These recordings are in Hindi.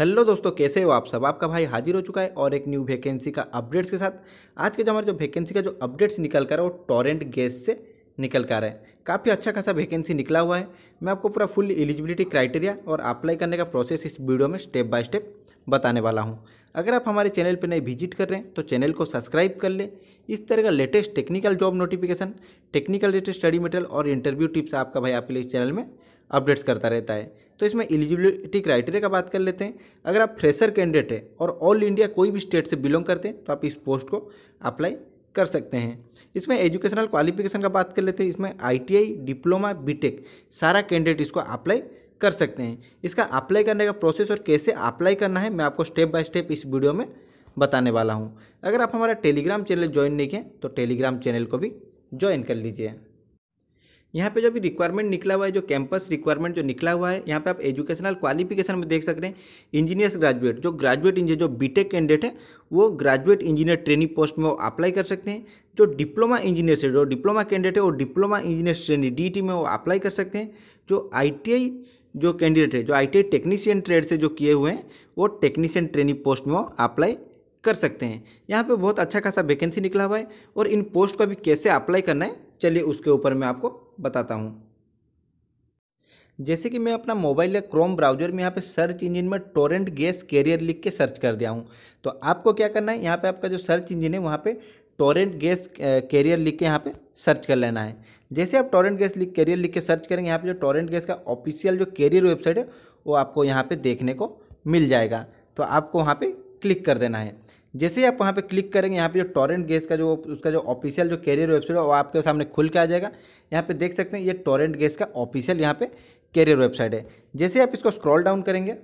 हेलो दोस्तों कैसे हो आप सब आपका भाई हाजिर हो चुका है और एक न्यू वैकेंसी का अपडेट्स के साथ आज के जो हमारे जो वैकेंसी का जो अपडेट्स निकल कर वो टोरेंट गैस से निकल कर रहा है काफ़ी अच्छा खासा वैकेंसी निकला हुआ है मैं आपको पूरा फुल एलिजिबिलिटी क्राइटेरिया और अप्लाई करने का प्रोसेस इस वीडियो में स्टेप बाय स्टेप बताने वाला हूँ अगर आप हमारे चैनल पर नहीं विजिट कर रहे हैं तो चैनल को सब्सक्राइब कर लें इस तरह का latest technical job notification technical related study material और इंटरव्यू टिप्स आपका भाई आपके लिए इस चैनल में अपडेट्स करता रहता है तो इसमें एलिजिबिलिटी क्राइटेरिया का बात कर लेते हैं अगर आप फ्रेशर कैंडिडेट हैं और ऑल इंडिया कोई भी स्टेट से बिलोंग करते हैं तो आप इस पोस्ट को अप्लाई कर सकते हैं इसमें एजुकेशनल क्वालिफिकेशन का बात कर लेते हैं इसमें आईटीआई डिप्लोमा बीटेक सारा कैंडिडेट इसको अप्लाई कर सकते हैं इसका अप्लाई करने का प्रोसेस और कैसे अप्लाई करना है मैं आपको स्टेप बाय स्टेप इस वीडियो में बताने वाला हूँ अगर आप हमारा टेलीग्राम चैनल ज्वाइन नहीं किए तो टेलीग्राम चैनल को भी ज्वाइन कर लीजिए यहाँ पे जो भी रिक्वायरमेंट निकला हुआ है जो कैंपस रिक्वायरमेंट जो निकला हुआ है यहाँ पे आप एजुकेशनल क्वालिफिकेशन में देख सकते हैं इंजीनियर्स ग्रेजुएट जो ग्रेजुएट इंजीनियर जो बीटेक कैंडिडेट है वो ग्रेजुएट इंजीनियर ट्रेनिंग पोस्ट में वो अप्लाई कर सकते हैं जो डिप्लोमा इंजीनियर से जो डिप्लोमा कैंडिडेट है वो डिप्लोमा इंजीनियर ट्रेनिंग डी में वो अप्लाई कर सकते हैं जो आई जो कैंडिडेट है जो आई टेक्नीशियन ट्रेड से जो किए हुए हैं वो टेक्नीशियन ट्रेनिंग पोस्ट में वो अप्लाई कर सकते हैं यहाँ पर बहुत अच्छा खासा वैकेंसी निकला हुआ है और इन पोस्ट को अभी कैसे अप्लाई करना है चलिए उसके ऊपर मैं आपको बताता हूँ जैसे कि मैं अपना मोबाइल या क्रोम ब्राउजर में यहाँ पे सर्च इंजन में टोरेंट गैस कैरियर लिख के सर्च कर दिया हूँ तो आपको क्या करना है यहाँ पे आपका जो सर्च इंजन है वहाँ पे टोरेंट गैस कैरियर लिख के यहाँ पे सर्च कर लेना है जैसे आप टोरेंट गैस लिख कैरियर लिख के सर्च करेंगे यहाँ पर जो टोरेंट गैस का ऑफिशियल जो कैरियर वेबसाइट है वो आपको यहाँ पर देखने को मिल जाएगा तो आपको वहाँ पर क्लिक कर देना है जैसे ही आप वहाँ पे क्लिक करेंगे यहाँ पे जो टॉरेंट गैस का जो उसका जो ऑफिशियल जो कैरियर वेबसाइट है वो आपके सामने खुल के आ जाएगा यहाँ पे देख सकते हैं ये टॉरेंट गैस का ऑफिशियल यहाँ पे कैरियर वेबसाइट है जैसे आप इसको स्क्रॉल डाउन करेंगे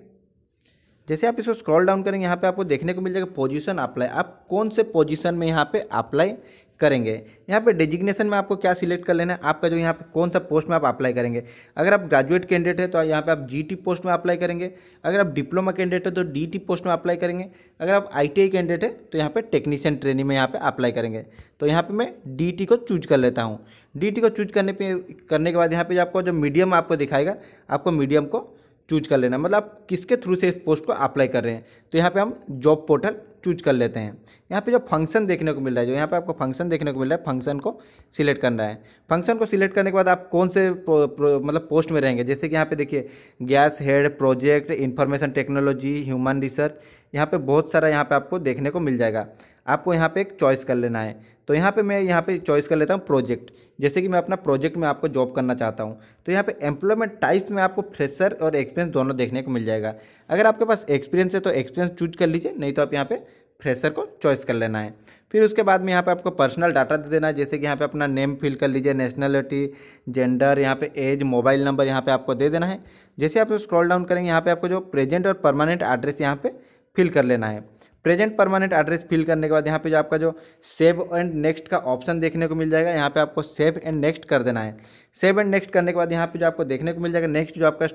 जैसे आप इसको स्क्रॉल डाउन करेंगे यहाँ पे आपको देखने को मिल जाएगा पोजीशन अप्लाई आप कौन से पोजीशन में यहाँ पे अप्लाई करेंगे यहाँ पे डेजिग्नेशन में आपको क्या सिलेक्ट कर लेना है आपका जो यहाँ पे कौन सा पोस्ट में आप अप्लाई करेंगे अगर आप ग्रेजुएट कैंडिडेट है तो यहाँ पे आप जीटी पोस्ट में अप्लाई करेंगे अगर आप डिप्लोमा कैंडिडेट है तो डीटी पोस्ट में अप्लाई करेंगे अगर आप आईटीआई कैंडिडेट है तो यहाँ पे टेक्नीशियन ट्रेनिंग में यहाँ पे अप्लाई करेंगे तो यहाँ पर मैं डी को चूज कर लेता हूँ डी को चूज करने पर करने के बाद यहाँ पर आपको जो मीडियम आपको दिखाएगा आपको मीडियम को चूज कर लेना मतलब आप किसके थ्रू से इस पोस्ट को अप्लाई कर रहे हैं तो यहाँ पे हम जॉब पोर्टल चूज कर लेते हैं यहाँ पे जो फंक्शन देखने को मिल रहा है जो यहाँ पे आपको फंक्शन देखने को मिल रहा है फंक्शन को सिलेक्ट करना है फंक्शन को सिलेक्ट करने के बाद आप कौन से प्रो, प्रो, मतलब पोस्ट में रहेंगे जैसे कि यहाँ पे देखिए gas head project information technology human research यहाँ पे बहुत सारा यहाँ पे आपको देखने को मिल जाएगा आपको यहाँ पे एक चॉइस कर लेना है तो यहाँ पे मैं यहाँ पे चॉइस कर लेता हूँ प्रोजेक्ट जैसे कि मैं अपना प्रोजेक्ट में आपको जॉब करना चाहता हूँ तो यहाँ पे एम्प्लॉयमेंट टाइप्स में आपको फ्रेशर और एक्सपीरियंस दोनों देखने को मिल जाएगा अगर आपके पास एक्सपीरियंस है तो एक्सपीरियंस चूज कर लीजिए नहीं तो आप यहाँ पर फ्रेशर को चॉइस कर लेना है फिर उसके बाद में यहाँ पे आपको पर्सनल डाटा दे देना है जैसे कि यहाँ पे अपना नेम फिल कर लीजिए नेशनलिटी जेंडर यहाँ पे एज मोबाइल नंबर यहाँ पे आपको दे देना है जैसे आप स्क्रॉल डाउन करेंगे यहाँ पे आपको जो प्रेजेंट और परमानेंट एड्रेस यहाँ पे फिल कर लेना है प्रेजेंट परमानेंट एड्रेस फिल करने के बाद यहाँ पे जो आपका जो सेव एंड नेक्स्ट का ऑप्शन देखने को मिल जाएगा यहाँ पे आपको सेव एंड नेक्स्ट कर देना है सेव एंड नेक्स्ट करने के बाद यहाँ पे जो आपको देखने को मिल जाएगा नेक्स्ट जो आपका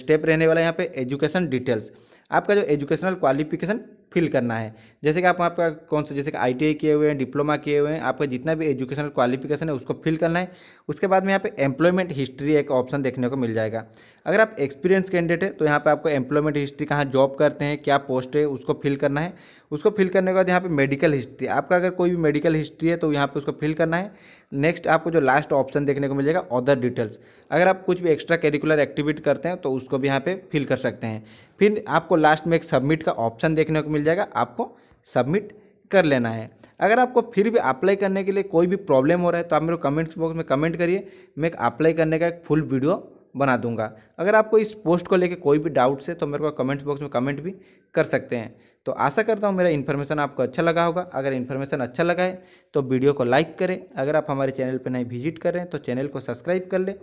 स्टेप रहने वाला है यहाँ पे एजुकेशन डिटेल्स आपका जो एजुकेशनल क्वालिफिकेशन फिल करना है जैसे कि आप आपका कौन सा जैसे कि आई किए हुए हैं डिप्लोमा किए हुए हैं आपका जितना भी एजुकेशनल क्वालिफिकेशन है उसको फिल करना है उसके बाद में यहाँ पे एम्प्लॉयमेंट हिस्ट्री एक ऑप्शन देखने को मिल जाएगा अगर आप एक्सपीरियंस कैंडिडेट है तो यहाँ पे आपको एम्प्लॉयमेंट हिस्ट्री कहाँ जॉब करते हैं क्या पोस्ट है उसको फिल करना है उसको फिल करने के बाद यहाँ पे मेडिकल हिस्ट्री आपका अगर कोई भी मेडिकल हिस्ट्री है तो यहाँ पर उसको फिल करना है नेक्स्ट आपको जो लास्ट ऑप्शन देखने को मिलेगा अदर डिटेल्स अगर आप कुछ भी एक्स्ट्रा करिकुलर एक्टिविटी करते हैं तो उसको भी यहाँ पे फिल कर सकते हैं फिर आपको लास्ट में एक सबमिट का ऑप्शन देखने को मिल जाएगा आपको सबमिट कर लेना है अगर आपको फिर भी अप्लाई करने के लिए कोई भी प्रॉब्लम हो रहा है तो आप मेरे कमेंट्स बॉक्स में कमेंट करिए मैं एक अप्लाई करने का एक फुल वीडियो बना दूंगा अगर आपको इस पोस्ट को लेकर कोई भी डाउट्स है तो मेरे को कमेंट बॉक्स में कमेंट भी कर सकते हैं तो आशा करता हूँ मेरा इन्फॉर्मेशन आपको अच्छा लगा होगा अगर इन्फॉर्मेशन अच्छा लगा है तो वीडियो को लाइक करें अगर आप हमारे चैनल पर नहीं विजिट कर रहे हैं तो चैनल को सब्सक्राइब कर लें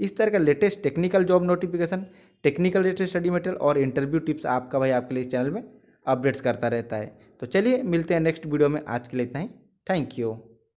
इस तरह का latest technical job notification technical related study material और इंटरव्यू टिप्स आपका भाई आपके लिए चैनल में अपडेट्स करता रहता है तो चलिए मिलते हैं नेक्स्ट वीडियो में आज के लिए इतना ही थैंक यू